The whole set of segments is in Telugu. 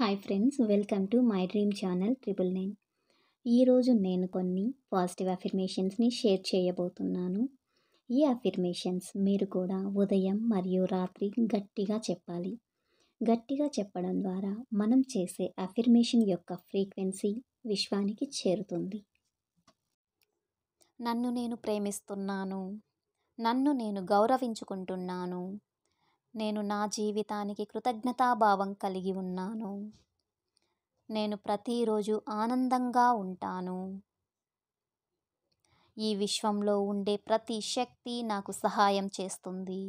hi friends welcome to my dream channel triple nine ఈరోజు నేను కొన్ని పాజిటివ్ అఫిర్మేషన్స్ని షేర్ చేయబోతున్నాను ఈ అఫిర్మేషన్స్ మీరు కూడా ఉదయం మరియు రాత్రి గట్టిగా చెప్పాలి గట్టిగా చెప్పడం ద్వారా మనం చేసే అఫిర్మేషన్ యొక్క ఫ్రీక్వెన్సీ విశ్వానికి చేరుతుంది నన్ను నేను ప్రేమిస్తున్నాను నన్ను నేను గౌరవించుకుంటున్నాను నేను నా జీవితానికి కృతజ్ఞతాభావం కలిగి ఉన్నాను నేను ప్రతిరోజు ఆనందంగా ఉంటాను ఈ విశ్వంలో ఉండే ప్రతి శక్తి నాకు సహాయం చేస్తుంది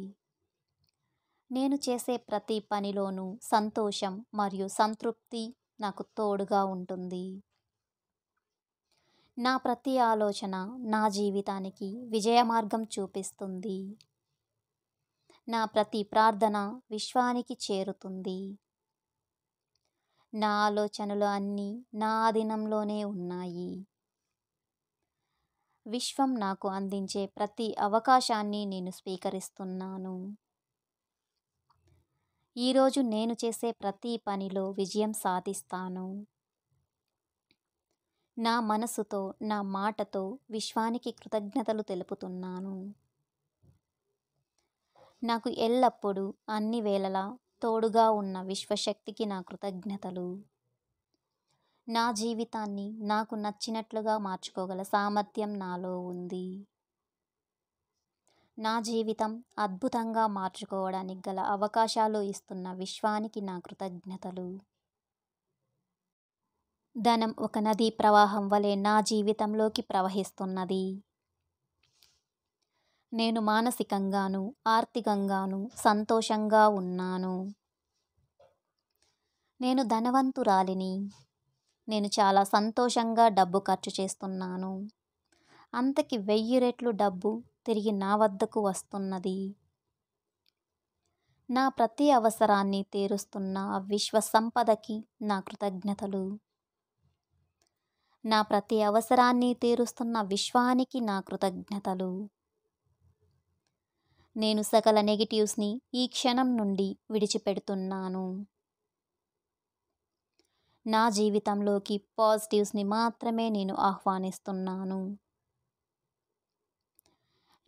నేను చేసే ప్రతి పనిలోనూ సంతోషం మరియు సంతృప్తి నాకు తోడుగా ఉంటుంది నా ప్రతి ఆలోచన నా జీవితానికి విజయ మార్గం చూపిస్తుంది నా ప్రతి ప్రార్థన విశ్వానికి చేరుతుంది నా ఆలోచనలు అన్నీ నా ఆధీనంలోనే ఉన్నాయి విశ్వం నాకు అందించే ప్రతి అవకాశాన్ని నేను స్వీకరిస్తున్నాను ఈరోజు నేను చేసే ప్రతి పనిలో విజయం సాధిస్తాను నా మనసుతో నా మాటతో విశ్వానికి కృతజ్ఞతలు తెలుపుతున్నాను నాకు ఎల్లప్పుడూ అన్ని వేళలా తోడుగా ఉన్న విశ్వశక్తికి నా కృతజ్ఞతలు నా జీవితాన్ని నాకు నచ్చినట్లుగా మార్చుకోగల సామర్థ్యం నాలో ఉంది నా జీవితం అద్భుతంగా మార్చుకోవడానికి గల అవకాశాలు ఇస్తున్న విశ్వానికి నా కృతజ్ఞతలు ధనం ఒక నదీ ప్రవాహం వలె నా జీవితంలోకి ప్రవహిస్తున్నది నేను మానసికంగాను ఆర్థికంగాను సంతోషంగా ఉన్నాను నేను ధనవంతురాలిని నేను చాలా సంతోషంగా డబ్బు ఖర్చు చేస్తున్నాను అంతకి వెయ్యి రెట్లు డబ్బు తిరిగి నా వద్దకు వస్తున్నది నా ప్రతి అవసరాన్ని తీరుస్తున్న విశ్వ సంపదకి నా కృతజ్ఞతలు నా ప్రతి అవసరాన్ని తీరుస్తున్న విశ్వానికి నా కృతజ్ఞతలు నేను సకల నెగిటివ్స్ని ఈ క్షణం నుండి విడిచిపెడుతున్నాను నా జీవితంలోకి పాజిటివ్స్ని మాత్రమే నేను ఆహ్వానిస్తున్నాను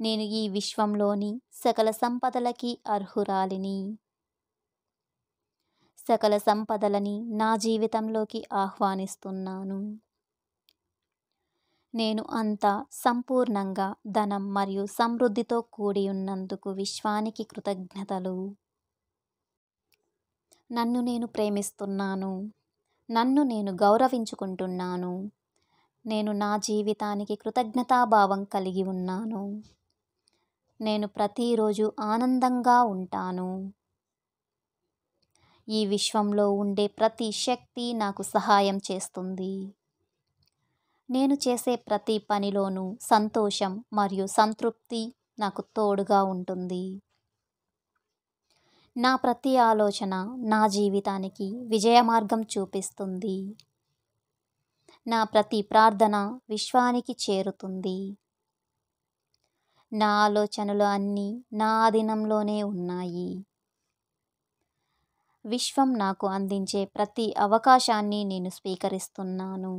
నేను ఈ విశ్వంలోని సకల సంపదలకి అర్హురాలిని సకల సంపదలని నా జీవితంలోకి ఆహ్వానిస్తున్నాను నేను అంతా సంపూర్ణంగా ధనం మరియు సమృద్ధితో కూడి ఉన్నందుకు విశ్వానికి కృతజ్ఞతలు నన్ను నేను ప్రేమిస్తున్నాను నన్ను నేను గౌరవించుకుంటున్నాను నేను నా జీవితానికి కృతజ్ఞతాభావం కలిగి ఉన్నాను నేను ప్రతిరోజు ఆనందంగా ఉంటాను ఈ విశ్వంలో ఉండే ప్రతి శక్తి నాకు సహాయం చేస్తుంది నేను చేసే ప్రతి పనిలోనూ సంతోషం మరియు సంతృప్తి నాకు తోడుగా ఉంటుంది నా ప్రతి ఆలోచన నా జీవితానికి విజయ మార్గం చూపిస్తుంది నా ప్రతి ప్రార్థన విశ్వానికి చేరుతుంది నా ఆలోచనలు అన్నీ నా అధీనంలోనే ఉన్నాయి విశ్వం నాకు అందించే ప్రతి అవకాశాన్ని నేను స్వీకరిస్తున్నాను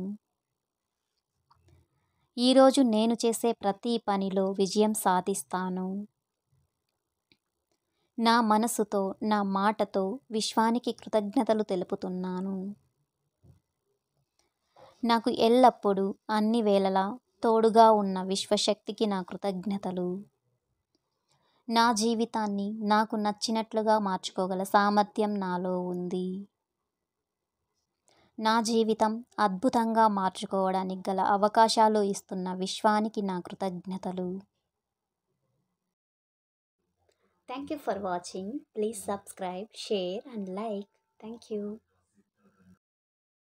ఈరోజు నేను చేసే ప్రతి పనిలో విజయం సాధిస్తాను నా మనసుతో నా మాటతో విశ్వానికి కృతజ్ఞతలు తెలుపుతున్నాను నాకు ఎల్లప్పుడూ అన్ని వేళలా తోడుగా ఉన్న విశ్వశక్తికి నా కృతజ్ఞతలు నా జీవితాన్ని నాకు నచ్చినట్లుగా మార్చుకోగల సామర్థ్యం నాలో ఉంది నా జీవితం అద్భుతంగా మార్చుకోవడానికి గల అవకాశాలు ఇస్తున్న విశ్వానికి నా కృతజ్ఞతలు thank you for watching please subscribe share and like thank you